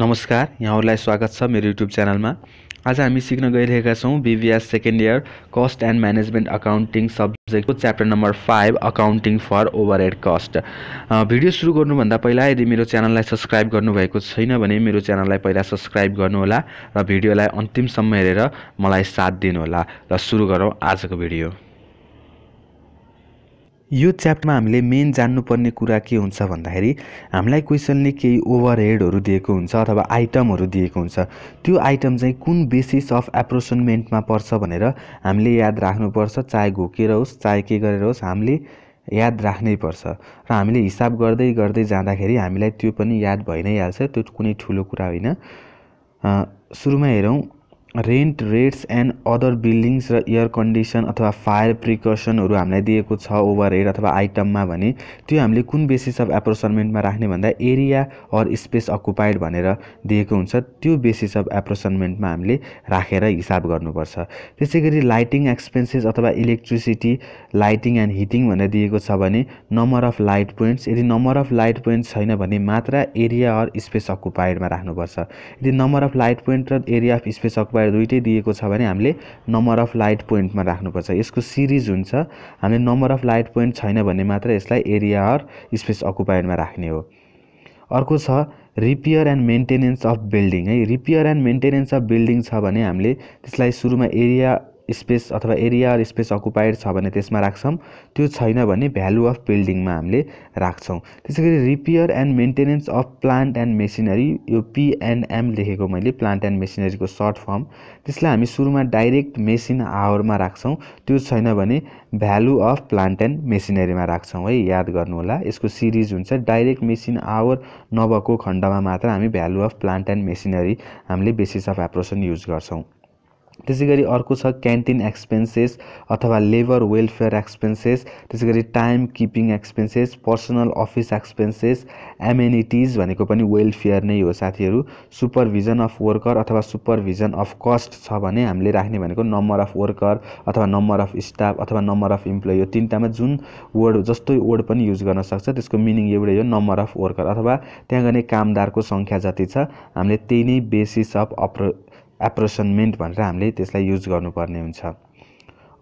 नमस्कार यहाँहरूलाई स्वागत छ मेरो युट्युब च्यानलमा आज हामी सिक्न गइरहेका छौँ BBS second year cost and management accounting सब्जेक्टको chapter number five accounting for over overhead cost video सुरु गर्नुभन्दा पहिला यदि मेरो च्यानललाई सब्सक्राइब गर्नुभएको छैन भने मेरो च्यानललाई पहिला सब्सक्राइब गर्नुहोला र भिडियोलाई अन्तिमसम्म हेरेर मलाई साथ दिनुहोला र सुरु गरौँ आजको भिडियो यो च्याप्टरमा हामीले मेन जान्नुपर्ने कुरा के हुन्छ भन्दाखेरि हामीलाई क्वेसनले केही ओभर हेडहरू दिएको हुन्छ अथवा आइटमहरू दिएको हुन्छ त्यो आइटम चाहिँ कुन बेसिस अफ एप्रोसनमेन्टमा पर्छ भनेर हामीले याद राख्नुपर्छ चाहे घोकेर होस् चाहे के गरेर होस् हामीले याद राख्नै पर्छ र हामीले हिसाब गर्दै गर्दै जाँदाखेरि हामीलाई त्यो पनि याद भइ नै हाल्छ त्यो कुनै ठुलो कुरा होइन सुरुमा हेरौँ rent rates and other buildings र एयर कन्डिसन अथवा फायर प्रिकसनहरू हामीलाई दिएको छ ओभर हेड अथवा आइटममा भने त्यो हामीले कुन बेसिस अफ एप्रोसनमेन्टमा राख्ने भन्दा एरिया अर स्पेस अकुपाइड भनेर दिएको हुन्छ त्यो बेसिस अफ एप्रोसनमेन्टमा हामीले राखेर हिसाब गर्नुपर्छ त्यसै गरी लाइटिङ एक्सपेन्सेस अथवा इलेक्ट्रिसिटी लाइटिङ एन्ड हिटिङ भनेर दिएको छ भने नम्बर अफ लाइट पोइन्ट्स यदि नम्बर अफ लाइट पोइन्ट्स छैन भने मात्र एरिया अर स्पेस अकुपाइडमा राख्नुपर्छ यदि नम्बर अफ लाइट पोइन्ट र area of space occupied square दुइटै दिएको छ भने हामीले नम्बर अफ लाइट पोइन्टमा राख्नुपर्छ यसको सिरिज हुन्छ हामीले नम्बर अफ लाइट पोइन्ट छैन भने मात्र यसलाई एरिया अर स्पेस अकुपाइडमा राख्ने हो अर्को छ repair and maintenance of building है repair and maintenance of building छ भने हामीले त्यसलाई सुरुमा एरिया स्पेस अथवा एरिया अर स्पेस अकुपाइड छ भने त्यसमा राख्छौँ त्यो छैन भने भ्यालु अफ बिल्डिङमा हामीले राख्छौँ त्यसै गरी repair and maintenance of plant and machinery यो पिएनएम लेखेको मैले प्लान्ट एन्ड मेसिनरीको सर्ट फर्म त्यसलाई हामी सुरुमा डाइरेक्ट मेसिन आवरमा राख्छौँ त्यो छैन भने भ्यालु अफ प्लान्ट एन्ड मेसिनरीमा राख्छौँ है याद गर्नुहोला यसको सिरिज हुन्छ डाइरेक्ट मेसिन आवर नभएको खण्डमा मात्र हामी value of plant and machinery हामीले बेसिस अफ एप्रोसन युज गर्छौँ त्यसै गरी अर्को छ क्यान्टिन एक्सपेन्सेस अथवा लेबर वेलफेयर एक्सपेन्सेस त्यसै गरी time keeping expenses personal office expenses amenities भनेको पनि वेलफेयर नै हो साथीहरू सुपरभिजन अफ वर्कर अथवा सुपरभिजन अफ कस्ट छ भने हामीले राख्ने भनेको नम्बर अफ वर्कर अथवा नम्बर अफ स्टाफ अथवा नम्बर अफ इम्प्लोइ यो तिनवटामा जुन वर्ड जस्तै वर्ड पनि युज गर्न सक्छ त्यसको मिनिङ एउटै हो नम्बर अफ वर्कर अथवा त्यहाँ गर्ने कामदारको सङ्ख्या जति छ हामीले त्यही नै बेसिस अफ अप्रो एप्रोसनमेन्ट भनेर हामीले त्यसलाई युज गर्नुपर्ने हुन्छ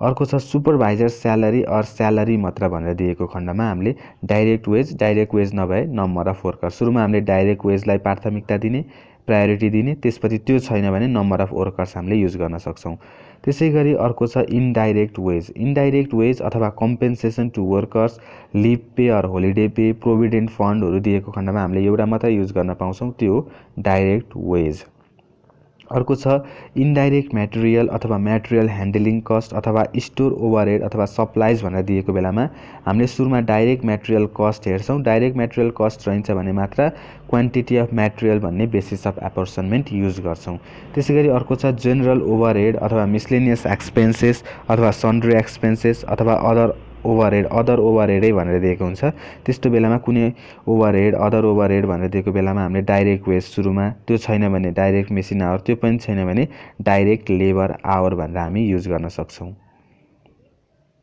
अर्को छ सुपरभाइजर स्यालेरी अर स्यालेरी मात्र भनेर दिएको खण्डमा हामीले डाइरेक्ट वेज डाइरेक्ट वेज नभए नम्बर अफ वर्कर सुरुमा हामीले डाइरेक्ट वेजलाई प्राथमिकता दिने प्रायोरिटी दिने त्यसपछि त्यो छैन भने नम्बर अफ वर्कर्स हामीले युज गर्न सक्छौँ त्यसै गरी अर्को छ इन्डाइरेक्ट वेज इन्डाइरेक्ट वेज अथवा compensation to workers leave pay or holiday pay provident फन्डहरू दिएको खण्डमा हामीले एउटा मात्रै युज गर्न पाउँछौँ त्यो डाइरेक्ट वेज अर्को छ इन्डाइरेक्ट मेटेरियल अथवा मेटेरियल ह्यान्डलिङ कस्ट अथवा स्टोर ओभरहेड अथवा सप्लाइज भनेर दिएको बेलामा हामीले सुरुमा डाइरेक्ट मेटेरियल कस्ट हेर्छौँ डाइरेक्ट मेटेरियल कस्ट रहन्छ भने मात्र क्वान्टिटी अफ म्याटेरियल भन्ने बेसिस अफ एपोर्सनमेन्ट युज गर्छौँ त्यसै गरी अर्को छ जेनरल ओभरहेड अथवा मिसलेनियस एक्सपेन्सेस अथवा सन्ड्री एक्सपेन्सेस अथवा other overhead other over हेडै भनेर दिएको हुन्छ त्यस्तो बेलामा कुनै overhead other overhead भनेर दिएको बेलामा हामीले डाइरेक्ट वेज सुरुमा त्यो छैन भने डाइरेक्ट मेसिन आवर त्यो पनि छैन भने डाइरेक्ट लेबर आवर भनेर हामी युज गर्न सक्छौँ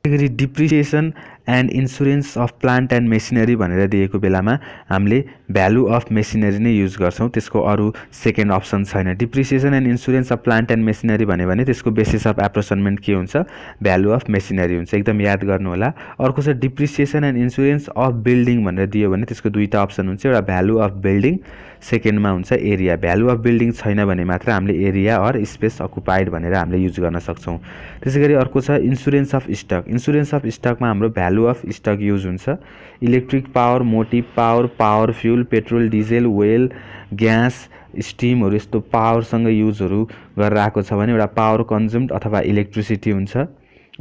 त्यसै गरी depreciation and insurance of plant and machinery भनेर दिएको बेलामा हामीले भ्यालु अफ मेसिनरी नै युज गर्छौँ त्यसको अरू सेकेन्ड अप्सन छैन depreciation and insurance of plant and machinery भन्यो भने त्यसको बेसिस अफ एप्रोसनमेन्ट के हुन्छ भ्यालु अफ मेसिनरी हुन्छ एकदम याद गर्नुहोला अर्को छ depreciation and insurance of building भनेर दियो भने त्यसको दुईवटा अप्सन हुन्छ एउटा भ्यालु अफ बिल्डिङ सेकेन्डमा हुन्छ एरिया भ्यालु अफ बिल्डिङ छैन भने मात्र हामीले एरिया अर स्पेस अकुपाइड भनेर हामीले युज गर्न सक्छौँ त्यसै गरी अर्को छ insurance of stock insurance of स्टकमा हाम्रो value value of stock use हुन्छ electric power motive power power fuel petrol diesel well gas स्टिमहरू यस्तो पावरसँग युजहरू गरेर आएको छ भने एउटा पावर कन्ज्युम्ड अथवा इलेक्ट्रिसिटी हुन्छ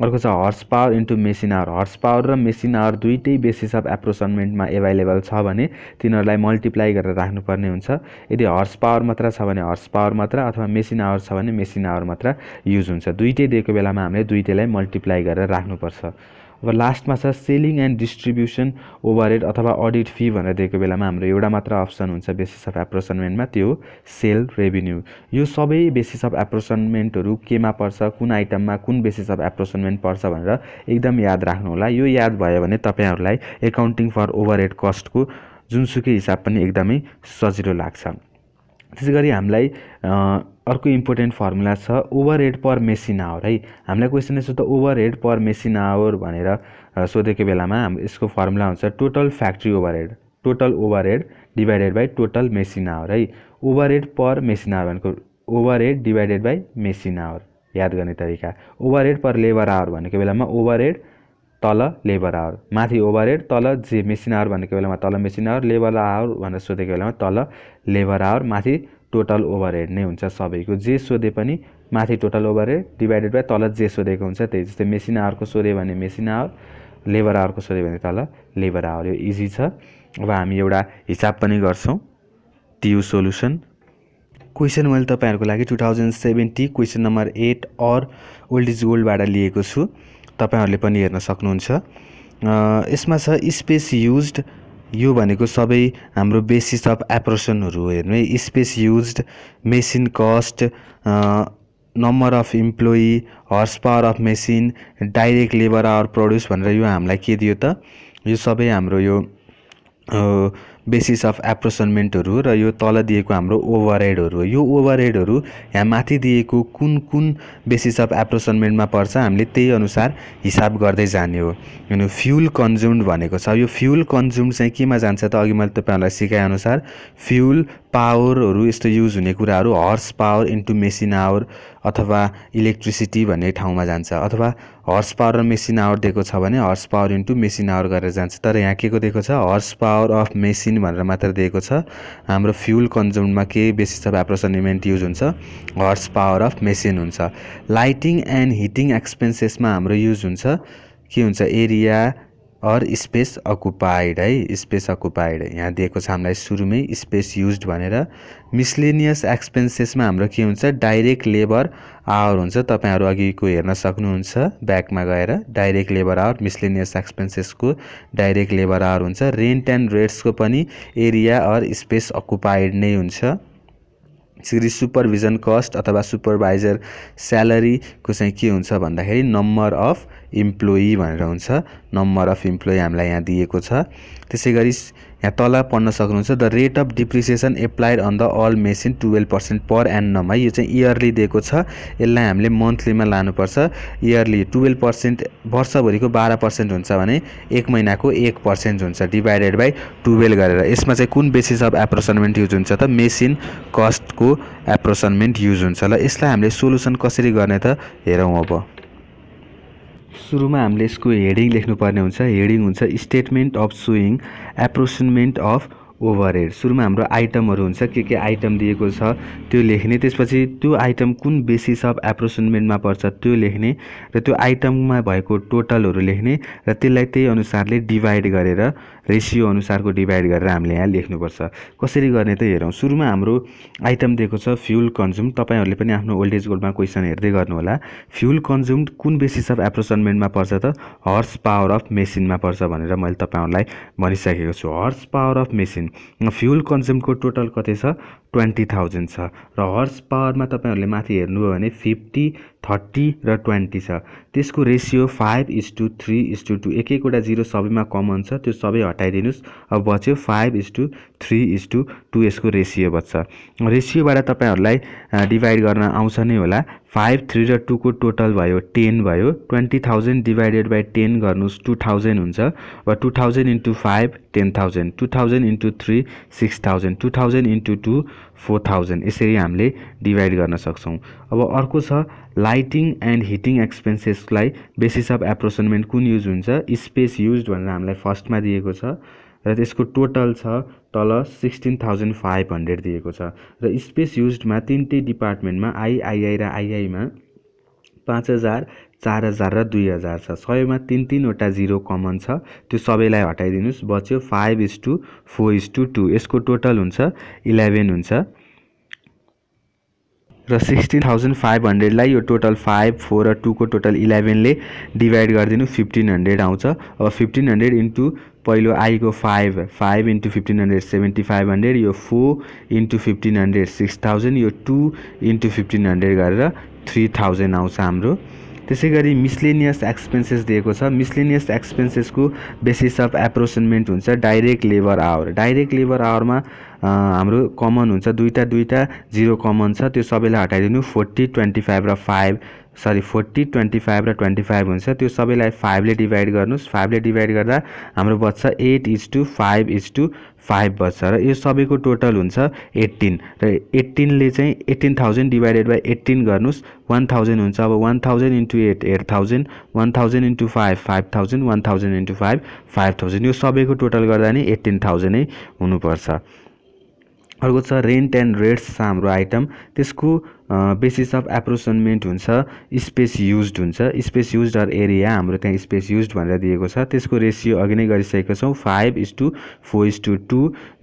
अर्को छ horse power into machine hour horse power र मेसिन आवर दुइटै बेसिस अफ एप्रोसनमेन्टमा एभाइलेबल छ भने तिनीहरूलाई मल्टिप्लाई गरेर राख्नुपर्ने हुन्छ यदि हर्स पावर मात्र छ भने हर्स पावर मात्र अथवा मेसिन आवर छ भने मेसिन आवर मात्र युज हुन्छ दुइटै दिएको बेलामा हामीले दुइटैलाई मल्टिप्लाई गरेर राख्नुपर्छ अब लास्टमा छ selling and distribution overhead अथवा अडिट फी भनेर दिएको बेलामा हाम्रो एउटा मात्र अप्सन हुन्छ बेसिस अफ एप्रोसनमेन्टमा त्यो सेल रेभिन्यू यो सबै बेसिस अफ एप्रोसनमेन्टहरू केमा पर्छ कुन आइटममा कुन बेसिस अफ एप्रोसनमेन्ट पर्छ भनेर एकदम याद राख्नु होला यो याद भयो भने तपाईँहरूलाई एकाउन्टिङ फर ओभर हेड कस्टको जुनसुकै हिसाब पनि एकदमै सजिलो लाग्छ त्यसै गरी हामीलाई अर्को इम्पोर्टेन्ट फर्मुला छ overhead per machine hour है हामीलाई क्वेसनले सोध्दा overhead per machine hour भनेर सोधेको बेलामा हाम्रो यसको फर्मुला हुन्छ total factory overhead total overhead divided by total machine hour है overhead per machine hour भनेको overhead divided by machine hour याद गर्ने तरिका overhead per labour hour भनेको बेलामा ओभर हेड तल labour hour माथि over overhead तल जे मेसिन आवर भनेको बेलामा तल मेसिन आवर लेबर आवर भनेर सोधेको बेलामा तल लेबर आवर माथि टोटल ओभर हेड नै हुन्छ सबैको जे सोधे पनि माथि total overhead divided by तल जे सोधेको हुन्छ त्यही जस्तै मेसिन आवरको सोध्यो भने मेसिन आवर लेबर आवरको सोध्यो भने तल लेबर आवर यो इजी छ अब हामी एउटा हिसाब पनि गर्छौँ टियु सोल्युसन क्वेसन मैले तपाईँहरूको लागि two thousand seventy question number eight or old is गोल्डबाट लिएको छु तपाईँहरूले पनि हेर्न सक्नुहुन्छ यसमा छ स्पेस युज यो भनेको सबै हाम्रो बेसिस अफ एप्रोसनहरू हो हेर्नु है space use machine cost number of employee horse power of machine direct labour hour produce भनेर यो हामीलाई के दियो त यो सबै हाम्रो यो बेसिस अफ एप्रोसनमेन्टहरू र यो तल दिएको हाम्रो ओभर यो ओभर हेडहरू यहाँ माथि दिएको कुन कुन बेसिस अफ एप्रोसनमेन्टमा पर्छ हामीले त्यही अनुसार हिसाब गर्दै जाने हो किनभने फ्युल कन्ज्युम्ड भनेको छ यो फ्युल कन्ज्युम्ड चाहिँ केमा जान्छ त अघि मैले तपाईँहरूलाई सिकाएअनुसार फ्युल पावरहरू यस्तो युज हुने कुराहरू horse power into machine hour अथवा इलेक्ट्रिसिटी भन्ने ठाउँमा जान्छ अथवा हर्स पावर र मेसिन आवर दिएको छ भने horse power into machine hour गरेर जान्छ तर यहाँ के को दिएको छ हर्स पावर अफ मेसिन भनेर मात्र दिएको छ हाम्रो फ्युल कन्ज्युममा के छ भ्याप्रोसन इमेन्ट युज हुन्छ हर्स पावर अफ मेसिन हुन्छ लाइटिङ एन्ड हिटिङ एक्सपेन्सेसमा हाम्रो युज हुन्छ के हुन्छ एरिया अर स्पेस अकुपाइड है स्पेस अकुपाइड यहाँ दिएको छ हामीलाई सुरुमै स्पेस युज भनेर मिसलेनियस एक्सपेन्सेसमा हाम्रो के हुन्छ डाइरेक्ट लेबर आवर हुन्छ तपाईँहरू अघिको हेर्न सक्नुहुन्छ ब्याकमा गएर डाइरेक्ट लेबर आवर मिसलेनियस एक्सपेन्सेसको डाइरेक्ट लेबर आवर हुन्छ रेन्ट एन्ड रेट्सको पनि एरिया अर स्पेस अकुपाइड नै हुन्छ त्यसरी सुपरभिजन कस्ट अथवा सुपरभाइजर स्यालेरीको चाहिँ के हुन्छ भन्दाखेरि नम्बर अफ इम्प्लोइ भनेर हुन्छ नम्बर अफ इम्प्लोइ हामीलाई यहाँ दिएको छ त्यसै गरी यहाँ तल पढ्न सक्नुहुन्छ the rate of depreciation applied on the all machine twelve percent per एन्डममा यो चाहिँ इयरली दिएको छ यसलाई हामीले मन्थलीमा लानुपर्छ इयरली टुवेल्भ पर्सेन्ट वर्षभरिको बाह्र पर्सेन्ट हुन्छ भने एक महिनाको एक पर्सेन्ट हुन्छ डिभाइडेड बाई टुवेल्भ गरेर यसमा चाहिँ कुन बेसिस अफ एप्रोसनमेन्ट युज हुन्छ त मेसिन कस्टको एप्रोसनमेन्ट युज हुन्छ ल यसलाई हामीले सोल्युसन कसरी गर्ने त हेरौँ अब सुरुमा हामीले यसको हेडिङ लेख्नुपर्ने हुन्छ हेडिङ हुन्छ statement of showing apportionment of overhead सुरुमा हाम्रो आइटमहरू हुन्छ के के आइटम दिएको छ त्यो लेख्ने त्यसपछि त्यो आइटम कुन बेसिस अफ एप्रोसनमेन्टमा पर्छ त्यो लेख्ने र त्यो आइटममा भएको टोटलहरू लेख्ने र त्यसलाई त्यही अनुसारले डिभाइड गरेर रेसियो अनुसारको डिभाइड गरेर हामीले यहाँ लेख्नुपर्छ कसरी गर्ने त हेरौँ सुरुमा हाम्रो आइटम दिएको छ फ्युल कन्ज्युम तपाईँहरूले पनि आफ्नो ओल्ड एज गोल्डमा क्वेसन हेर्दै गर्नुहोला फ्युल कन्ज्युम कुन बेसिस अफ एप्रोसमेन्टमा पर्छ त हर्स पावर अफ मेसिनमा पर्छ भनेर मैले तपाईँहरूलाई भनिसकेको छु horse power of machine fuel कन्ज्युमको टोटल कति छ ट्वेन्टी थाउजन्ड छ र हर्स पावरमा तपाईँहरूले माथि हेर्नुभयो भने फिफ्टी थर्टी र ट्वेन्टी छ त्यसको ratio five is two three is two two एक एकवटा जिरो सबैमा कमन छ त्यो सबै हटाइदिनुहोस् अब बच्यो five is two three is two two यसको रेसियो बच्छ रेसियोबाट तपाईँहरूलाई डिभाइड गर्न आउँछ नै होला फाइभ थ्री र टूको टोटल भयो टेन भयो twenty thousand divided by ten गर्नुहोस् टू थाउजन्ड हुन्छ वा two thousand into five ten thousand two thousand into three six thousand two thousand into two four thousand यसरी हामीले डिभाइड गर्न सक्छौँ अब अर्को छ लाइटिङ एन्ड हिटिङ एक्सपेन्सेसलाई बेसिस अफ एप्रोसनमेन्ट कुन युज हुन्छ स्पेस युज भनेर हामीलाई फर्स्टमा दिएको छ र त्यसको टोटल छ तल सिक्सटिन थाउजन्ड फाइभ हन्ड्रेड दिएको छ र स्पेस युजमा तिनटै डिपार्टमेन्टमा आइआइआई र आइआईमा पाँच हजार चार हजार र दुई हजार छ सयमा तिन तिनवटा जिरो कमन छ त्यो सबैलाई हटाइदिनुहोस् बच्यो five is two four is two two यसको टोटल हुन्छ इलेभेन हुन्छ र सिक्सटिन थाउजन्ड फाइभ हन्ड्रेडलाई यो टोटल फाइभ फोर र टूको टोटल इलेभेनले डिभाइड गरिदिनु फिफ्टिन हन्ड्रेड आउँछ अब फिफ्टिन हन्ड्रेड इन्टु पहिलो आईको five five into fifteen hundred seventy five hundred यो four into fifteen hundred six thousand यो टू इन्टु फिफ्टिन हन्ड्रेड गरेर थ्री थाउजन्ड आउँछ हाम्रो त्यसै गरी मिसलेनियस एक्सपेन्सेस दिएको छ मिसलेनियस एक्सपेन्सेसको बेसिस अफ एप्रोसनमेन्ट हुन्छ direct labour hour direct labour आवरमा हाम्रो कमन हुन्छ दुईवटा दुईवटा जिरो कमन छ त्यो सबैलाई हटाइदिनु फोर्टी ट्वेन्टी फाइभ र five sorry forty twenty five र ट्वेन्टी फाइभ हुन्छ त्यो सबैलाई फाइभले डिभाइड गर्नुहोस् फाइभले डिभाइड गर्दा हाम्रो बच्छ eight is two five is two five बच्छ र यो सबैको टोटल हुन्छ एट्टिन र एट्टिनले चाहिँ eighteen thousand divided by eighteen गर्नुहोस् वान थाउजन्ड हुन्छ अब one thousand into eight eight thousand one thousand into five five thousand one thousand into five five thousand यो सबैको टोटल गर्दा नि एट्टिन थाउजन्ड नै हुनुपर्छ अर्को छ रेन्ट एन्ड रेट्स छ हाम्रो आइटम त्यसको बेसिस अफ एप्रोसनमेन्ट हुन्छ स्पेस युज हुन्छ स्पेस युज अर एरिया हाम्रो त्यहाँ स्पेस युज भनेर दिएको छ त्यसको रेसियो अघि नै गरिसकेको छौँ five is two four is two two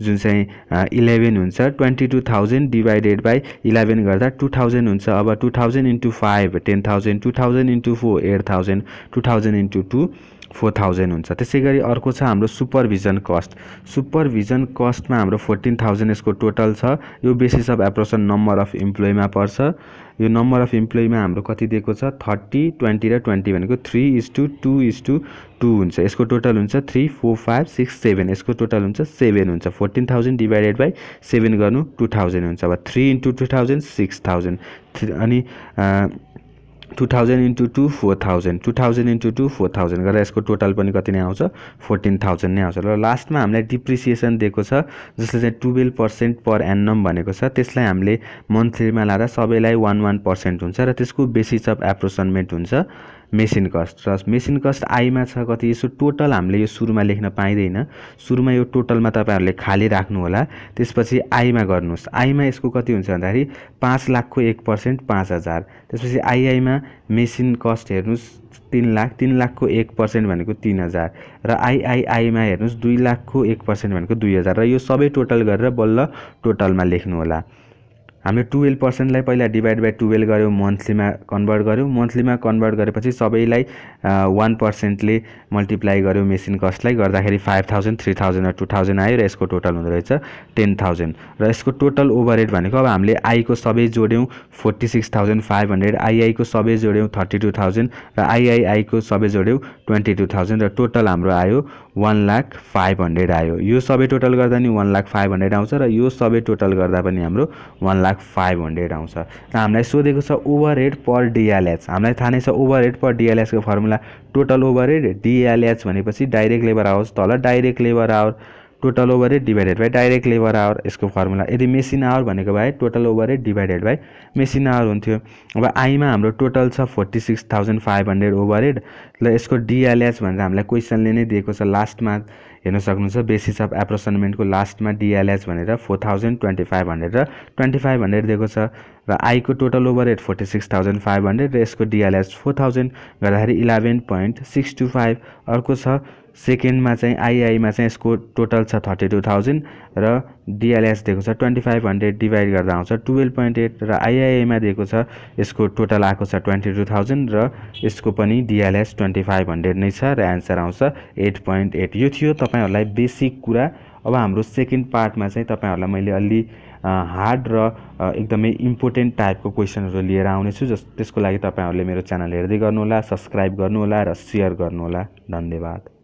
जुन चाहिँ इलेभेन हुन्छ twenty two thousand divided by eleven गर्दा टू थाउजन्ड हुन्छ अब two thousand into five ten thousand two thousand into four eight thousand two thousand into two four thousand हुन्छ त्यसै गरी अर्को छ हाम्रो सुपरभिजन कस्ट सुपरभिजन कस्टमा हाम्रो फोर्टिन थाउजन्ड यसको टोटल छ यो basis of apportion number of इम्प्लोइमा पर्छ यो नम्बर अफ इम्प्लोइमा हाम्रो कति दिएको छ थर्टी ट्वेन्टी र ट्वेन्टी भनेको three is two two is two two हुन्छ यसको टोटल हुन्छ three four five six seven यसको टोटल हुन्छ सेभेन हुन्छ fourteen thousand divided by seven गर्नु टू थाउजन्ड हुन्छ अब three into two thousand six thousand अनि two thousand into two four thousand two thousand into two four thousand गर्दा यसको total पनि कति नै आउँछ फोर्टिन थाउजन्ड नै आउँछ र लास्टमा हामीलाई डिप्रिसिएसन दिएको छ जसले चाहिँ टुवेल्भ पर्सेन्ट पर एन्नम भनेको छ त्यसलाई हामीले मन्थलीमा लाँदा सबैलाई वान वान पर्सेन्ट हुन्छ र त्यसको बेसिस अफ एप्रोसनमेन्ट हुन्छ मेसिन कस्ट र मेसिन कस्ट आईमा छ कति यसो टोटल हामीले यो सुरुमा लेख्न पाइँदैन सुरुमा यो टोटलमा तपाईँहरूले खाली राख्नुहोला त्यसपछि आईमा गर्नुहोस् आईमा यसको कति हुन्छ भन्दाखेरि पाँच लाखको एक पर्सेन्ट पाँच हजार त्यसपछि आइआईमा मेसिन कस्ट हेर्नुहोस् तिन लाख तिन लाखको एक पर्सेन्ट भनेको तिन हजार र आइआइआईमा हेर्नुहोस् दुई लाखको एक पर्सेन्ट भनेको दुई हजार र यो सबै टोटल गरेर बल्ल टोटलमा लेख्नुहोला हामीले टुवेल्भ पर्सेन्टलाई पहिला डिभाइड बाई टुवेल्भ गऱ्यौँ मन्थलीमा कन्भर्ट गऱ्यौँ मन्थलीमा कन्भर्ट गरेपछि सबैलाई वान पर्सेन्टले मल्टिप्लाई गऱ्यौँ मेसिन कस्टलाई गर्दाखेरि फाइभ थाउजन्ड थ्री थाउजन्ड र टू थाउजन्ड आयो र यसको टोटल हुँदो रहेछ टेन थाउजन्ड र यसको टोटल ओभर रेट भनेको अब हामीले आईको सबै जोड्यौँ forty six thousand five hundred आइआईको सबै जोड्यौँ थर्टी टू थाउजन्ड र आइआइआईको सबै जोड्यौँ ट्वेन्टी टू थाउजन्ड र टोटल हाम्रो आयो वान लाख फाइभ हन्ड्रेड आयो यो सबै टोटल गर्दा नि वान लाख फाइभ हन्ड्रेड आउँछ र यो सबै टोटल गर्दा पनि हाम्रो one lakh lakh five hundred आउँछ र हामीलाई सोधेको छ ओभर हेड पर डिएलएच हामीलाई थाहा नै छ ओभर हेड पर डिएलएचको formula total overhead DLH भनेपछि डाइरेक्ट लेबर आवर्स तल direct labour hour total overhead divided by direct labour hour यसको फर्मुला यदि मेसिन आवर भनेको भए total overhead divided by machine hour हुन्थ्यो अब आईमा हाम्रो टोटल छ forty six thousand five hundred overhead र यसको डिएलएच भनेर हामीलाई क्वेसनले नै दिएको छ लास्टमा हेर्न सक्नुहुन्छ बेसिस अफ एप्रोसनमेन्टको लास्टमा डिएलएच भनेर four thousand twenty five hundred र ट्वेन्टी फाइभ हन्ड्रेड दिएको छ र आईको total overhead forty six thousand five hundred र यसको डिएलएच फोर थाउजन्ड गर्दाखेरि eleven point six two five अर्को छ सेकेन्डमा चाहिँ आइआईमा चाहिँ यसको टोटल छ थर्टी टू थाउजन्ड र डिएलएस दिएको छ ट्वेन्टी फाइभ हन्ड्रेड डिभाइड गर्दा आउँछ टुवेल्भ पोइन्ट एट र आइआइएमा दिएको छ यसको टोटल आएको छ ट्वेन्टी टू थाउजन्ड र यसको पनि डिएलएस ट्वेन्टी फाइभ हन्ड्रेड नै छ र एन्सर आउँछ एट पोइन्ट एट यो थियो तपाईँहरूलाई बेसिक कुरा अब हाम्रो सेकेन्ड पार्टमा चाहिँ तपाईँहरूलाई मैले अलि हार्ड र एकदमै इम्पोर्टेन्ट टाइपको क्वेसनहरू लिएर आउनेछु जस त्यसको लागि तपाईँहरूले मेरो च्यानल हेर्दै गर्नुहोला सब्सक्राइब गर्नुहोला र सेयर गर्नुहोला धन्यवाद